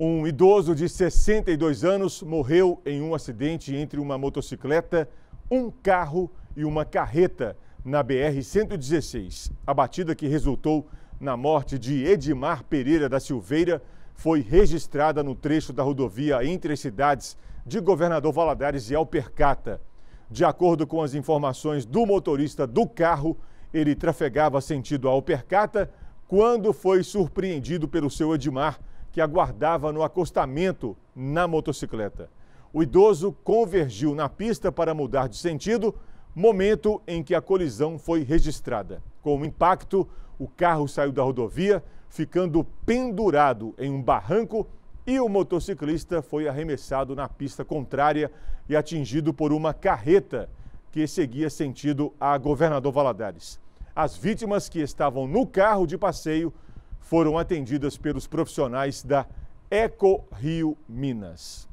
Um idoso de 62 anos morreu em um acidente entre uma motocicleta, um carro e uma carreta na BR-116. A batida que resultou na morte de Edmar Pereira da Silveira foi registrada no trecho da rodovia entre as cidades de Governador Valadares e Alpercata. De acordo com as informações do motorista do carro, ele trafegava sentido Alpercata quando foi surpreendido pelo seu Edmar que aguardava no acostamento na motocicleta. O idoso convergiu na pista para mudar de sentido, momento em que a colisão foi registrada. Com o impacto, o carro saiu da rodovia, ficando pendurado em um barranco e o motociclista foi arremessado na pista contrária e atingido por uma carreta que seguia sentido a Governador Valadares. As vítimas que estavam no carro de passeio foram atendidas pelos profissionais da Eco Rio Minas.